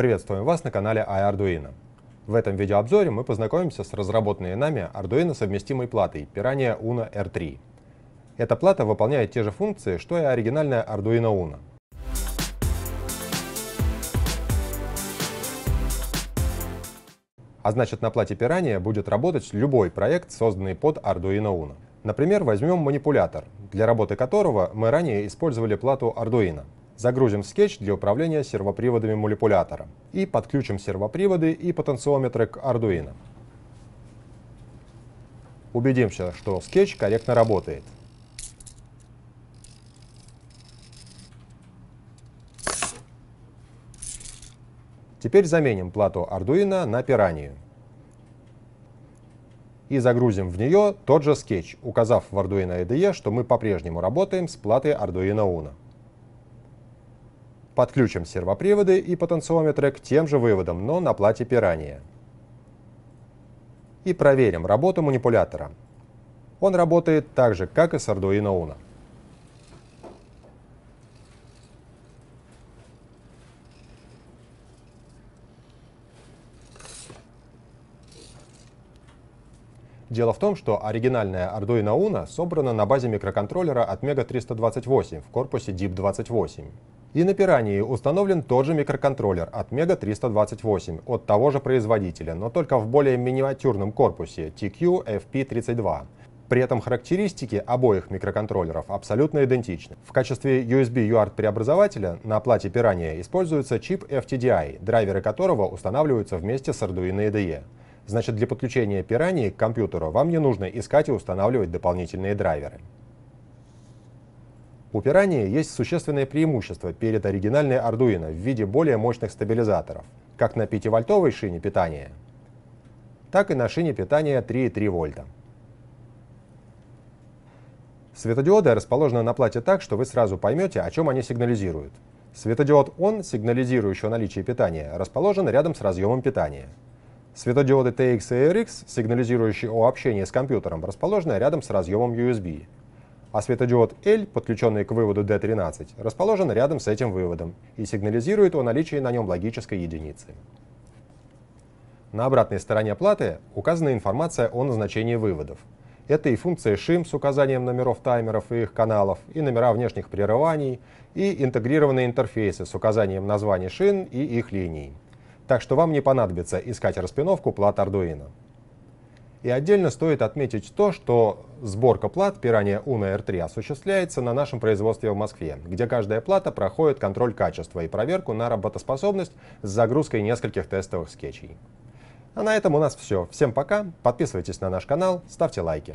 Приветствуем вас на канале iArduino. В этом видеообзоре мы познакомимся с разработанной нами Arduino совместимой платой Piranha Uno R3. Эта плата выполняет те же функции, что и оригинальная Arduino Uno. А значит, на плате Piranha будет работать любой проект, созданный под Arduino Uno. Например, возьмем манипулятор, для работы которого мы ранее использовали плату Arduino. Загрузим скетч для управления сервоприводами манипулятора и подключим сервоприводы и потенциометры к Arduino. Убедимся, что скетч корректно работает. Теперь заменим плату Arduino на пиранию. И загрузим в нее тот же скетч, указав в Arduino IDE, что мы по-прежнему работаем с платой Arduino Uno. Подключим сервоприводы и потенциометры к тем же выводам, но на плате пирания. И проверим работу манипулятора. Он работает так же, как и с Arduino Uno. Дело в том, что оригинальная Arduino Uno собрана на базе микроконтроллера от Mega 328 в корпусе DIP28. И на Пирании установлен тот же микроконтроллер от Mega 328 от того же производителя, но только в более миниатюрном корпусе TQ-FP32. При этом характеристики обоих микроконтроллеров абсолютно идентичны. В качестве USB UART преобразователя на плате Piranha используется чип FTDI, драйверы которого устанавливаются вместе с Arduino IDE. E. Значит, для подключения Пирании к компьютеру вам не нужно искать и устанавливать дополнительные драйверы. У Piranha есть существенное преимущество перед оригинальной Arduino в виде более мощных стабилизаторов, как на 5-вольтовой шине питания, так и на шине питания 3,3 вольта. Светодиоды расположены на плате так, что вы сразу поймете, о чем они сигнализируют. Светодиод ON, сигнализирующий о наличии питания, расположен рядом с разъемом питания. Светодиоды TX и RX, сигнализирующие о общении с компьютером, расположены рядом с разъемом USB а светодиод L, подключенный к выводу D13, расположен рядом с этим выводом и сигнализирует о наличии на нем логической единицы. На обратной стороне платы указана информация о назначении выводов. Это и функция SHIM с указанием номеров таймеров и их каналов, и номера внешних прерываний, и интегрированные интерфейсы с указанием названий шин и их линий. Так что вам не понадобится искать распиновку плат Arduino. И отдельно стоит отметить то, что сборка плат Piranha Uno R3 осуществляется на нашем производстве в Москве, где каждая плата проходит контроль качества и проверку на работоспособность с загрузкой нескольких тестовых скетчей. А на этом у нас все. Всем пока, подписывайтесь на наш канал, ставьте лайки.